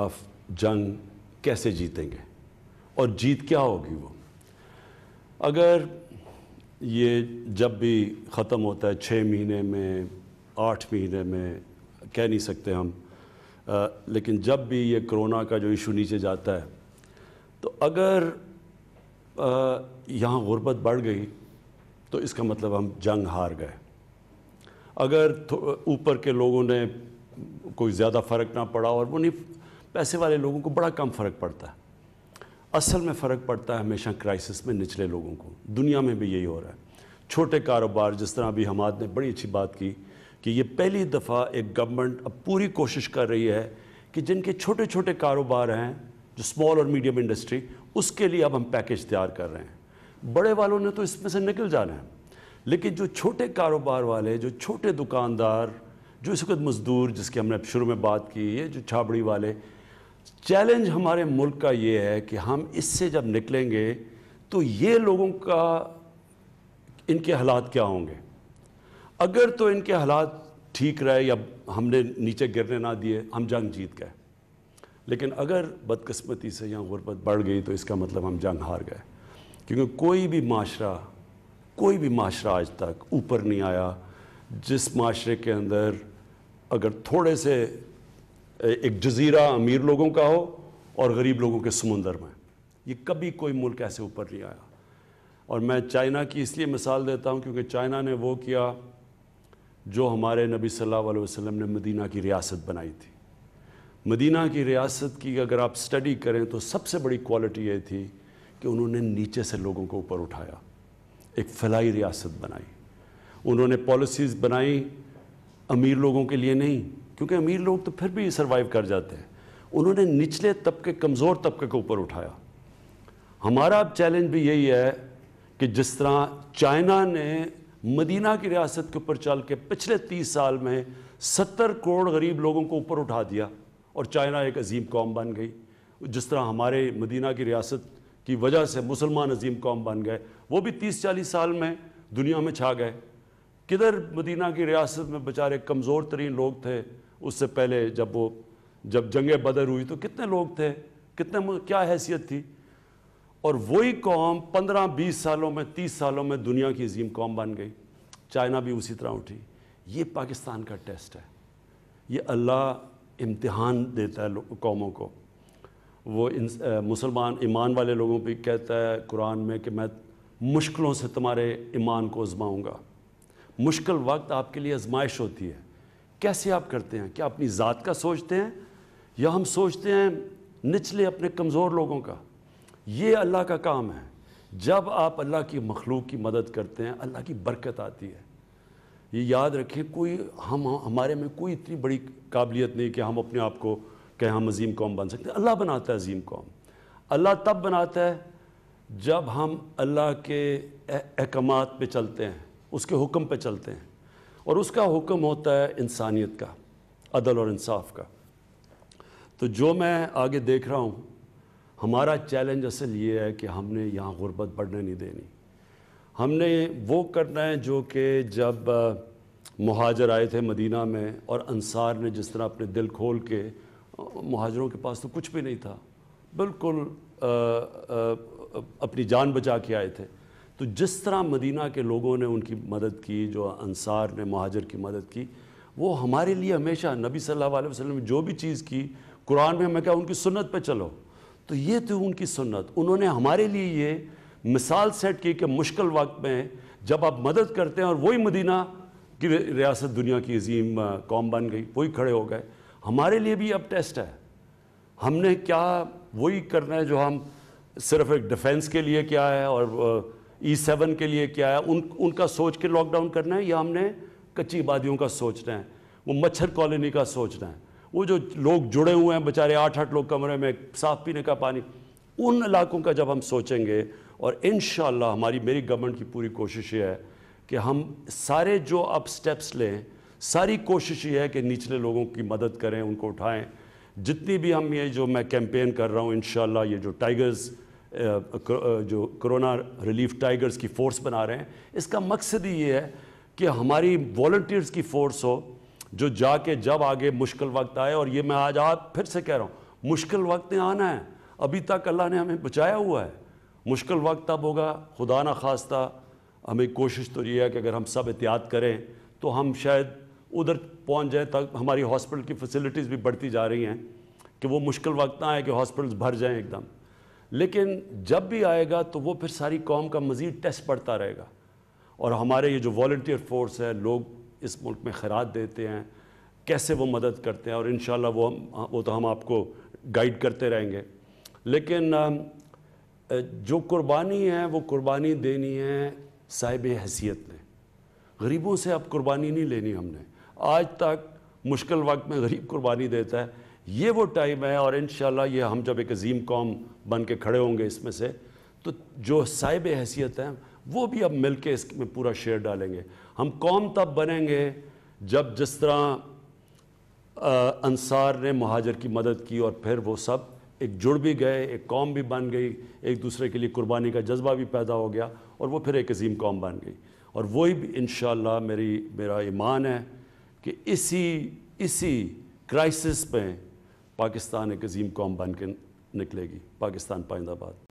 खिलाफ जंग कैसे जीतेंगे और जीत क्या होगी वो अगर ये जब भी ख़त्म होता है छः महीने में आठ महीने में कह नहीं सकते हम आ, लेकिन जब भी ये कोरोना का जो इशू नीचे जाता है तो अगर यहाँ गुर्बत बढ़ गई तो इसका मतलब हम जंग हार गए अगर ऊपर के लोगों ने कोई ज़्यादा फ़र्क ना पड़ा और वो नहीं पैसे वाले लोगों को बड़ा कम फ़र्क पड़ता है असल में फ़र्क पड़ता है हमेशा क्राइसिस में निचले लोगों को दुनिया में भी यही हो रहा है छोटे कारोबार जिस तरह अभी हमाद ने बड़ी अच्छी बात की कि ये पहली दफ़ा एक गवर्नमेंट अब पूरी कोशिश कर रही है कि जिनके छोटे छोटे कारोबार हैं जो स्मॉल और मीडियम इंडस्ट्री उसके लिए अब हम पैकेज तैयार कर रहे हैं बड़े वालों ने तो इसमें से निकल जाना है लेकिन जो छोटे कारोबार वाले जो छोटे दुकानदार जो इस वक्त मज़दूर जिसकी हमने शुरू में बात की है जो छाबड़ी वाले चैलेंज हमारे मुल्क का ये है कि हम इससे जब निकलेंगे तो ये लोगों का इनके हालात क्या होंगे अगर तो इनके हालात ठीक रहे या हमने नीचे गिरने ना दिए हम जंग जीत गए लेकिन अगर बदकस्मती से या गुरबत बढ़ गई तो इसका मतलब हम जंग हार गए क्योंकि कोई भी माशरा कोई भी माशरा आज तक ऊपर नहीं आया जिस माशरे के अंदर अगर थोड़े से एक जजीरा अमीर लोगों का हो और गरीब लोगों के समुंदर में ये कभी कोई मुल्क ऐसे ऊपर नहीं आया और मैं चाइना की इसलिए मिसाल देता हूँ क्योंकि चाइना ने वो किया जो हमारे नबी सल्लल्लाहु अलैहि वसल्लम ने मदीना की रियासत बनाई थी मदीना की रियासत की अगर आप स्टडी करें तो सबसे बड़ी क्वालिटी ये थी कि उन्होंने नीचे से लोगों को ऊपर उठाया एक फलाई रियासत बनाई उन्होंने पॉलिसीज़ बनाई अमीर लोगों के लिए नहीं क्योंकि अमीर लोग तो फिर भी सर्वाइव कर जाते हैं उन्होंने निचले तबके कमज़ोर तबके को ऊपर उठाया हमारा अब चैलेंज भी यही है कि जिस तरह चाइना ने मदीना की रियासत के ऊपर चल के पिछले तीस साल में सत्तर करोड़ गरीब लोगों को ऊपर उठा दिया और चाइना एक अजीम कौम बन गई जिस तरह हमारे मदीना की रियासत की वजह से मुसलमान अजीम कौम बन गए वो भी तीस चालीस साल में दुनिया में छा गए किधर मदीना की रियासत में बेचारे कमज़ोर तरीन लोग थे उससे पहले जब वो जब जंग बदर हुई तो कितने लोग थे कितने क्या हैसियत थी और वही कौम पंद्रह बीस सालों में तीस सालों में दुनिया की अजीम कौम बन गई चाइना भी उसी तरह उठी ये पाकिस्तान का टेस्ट है ये अल्लाह इम्तहान देता है कौमों को वो मुसलमान ईमान वाले लोगों पर कहता है कुरान में कि मैं मुश्किलों से तुम्हारे ईमान को आजमाऊँगा मुश्किल वक्त आपके लिए आजमाइश होती है कैसे आप करते हैं क्या अपनी ज़ात का सोचते हैं या हम सोचते हैं निचले अपने कमज़ोर लोगों का ये अल्लाह का काम है जब आप अल्लाह की मखलूक की मदद करते हैं अल्लाह की बरकत आती है ये याद रखें कोई हम हमारे में कोई इतनी बड़ी काबिलियत नहीं कि हम अपने आप को कहें हम अजीम कौम बन सकते हैं अल्लाह बनाता है अजीम कौम अल्लाह तब बनाता है जब हम अल्लाह के अहकाम पे चलते हैं उसके हुक्म पे चलते हैं और उसका हुक्म होता है इंसानियत का अदल और इंसाफ का तो जो मैं आगे देख रहा हूँ हमारा चैलेंज असल ये है कि हमने यहाँ गुर्बत बढ़ने नहीं देनी हमने वो करना है जो कि जब महाजर आए थे मदीना में और अंसार ने जिस तरह अपने दिल खोल के महाजरों के पास तो कुछ भी नहीं था बिल्कुल आ, आ, अपनी जान बचा के आए थे तो जिस तरह मदीना के लोगों ने उनकी मदद की जो अनसार ने महाजर की मदद की वो हमारे लिए हमेशा नबी सल्लल्लाहु अलैहि वसल्लम जो भी चीज़ की कुरान में हमें क्या उनकी सुन्नत पे चलो तो ये थी उनकी सुन्नत उन्होंने हमारे लिए ये मिसाल सेट की कि मुश्किल वक्त में जब आप मदद करते हैं और वही मदीना की रियासत दुनिया की अजीम कौम बन गई वही खड़े हो गए हमारे लिए भी अब टेस्ट है हमने क्या वही करना है जो हम सिर्फ एक डिफेंस के लिए क्या है और ई e सेवन के लिए क्या है उन उनका सोच के लॉकडाउन करना है या हमने कच्ची आबादियों का सोचना है वो मच्छर कॉलोनी का सोचना है वो जो लोग जुड़े हुए हैं बेचारे आठ आठ लोग कमरे में साफ पीने का पानी उन इलाकों का जब हम सोचेंगे और इन हमारी मेरी गवर्नमेंट की पूरी कोशिश ये है कि हम सारे जो अब स्टेप्स लें सारी कोशिश ये है कि निचले लोगों की मदद करें उनको उठाएँ जितनी भी हम ये जो मैं कैंपेन कर रहा हूँ इन ये जो टाइगर्स जो कोरोना रिलीफ टाइगर्स की फ़ोर्स बना रहे हैं इसका मकसद ही ये है कि हमारी वॉल्टियर्स की फ़ोर्स हो जो जाके जब आगे मुश्किल वक्त आए और ये मैं आज आप फिर से कह रहा हूँ मुश्किल वक्त ने आना है अभी तक अल्लाह ने हमें बचाया हुआ है मुश्किल वक्त तब होगा खुदा ना खास्ता हमें कोशिश तो ये है कि अगर हम सब एहतियात करें तो हम शायद उधर पहुँच जाए तक हमारी हॉस्पिटल की फैसिलिटीज़ भी बढ़ती जा रही हैं कि वो मुश्किल वक्त ना आए कि हॉस्पिटल्स भर जाएँ एकदम लेकिन जब भी आएगा तो वो फिर सारी कौम का मज़ीद टेस्ट पड़ता रहेगा और हमारे ये जो वॉल्टियर फ़ोर्स है लोग इस मुल्क में खराज देते हैं कैसे वो मदद करते हैं और इन शो हम वो तो हम आपको गाइड करते रहेंगे लेकिन जो कुर्बानी है वो कुर्बानी देनी है साहिब हैसियत ने गरीबों से अब कुर्बानी नहीं लेनी हमने आज तक मुश्किल वक्त में गरीब कुर्बानी देता है ये वो टाइम है और इन ये हम जब एक अजीम कौम बन के खड़े होंगे इसमें से तो जो साहिब हैसियत हैं वो भी अब मिल के इसमें पूरा शेयर डालेंगे हम कौम तब बनेंगे जब जिस तरह अंसार ने महाजर की मदद की और फिर वो सब एक जुड़ भी गए एक कौम भी बन गई एक दूसरे के लिए कुर्बानी का जज्बा भी पैदा हो गया और वो फिर एक अजीम कौम बन गई और वही इन मेरी मेरा ईमान है कि इसी इसी क्राइसिस में पाकिस्तान एक अजीम कौम बन के निकलेगी पाकिस्तान पाइंदाबाद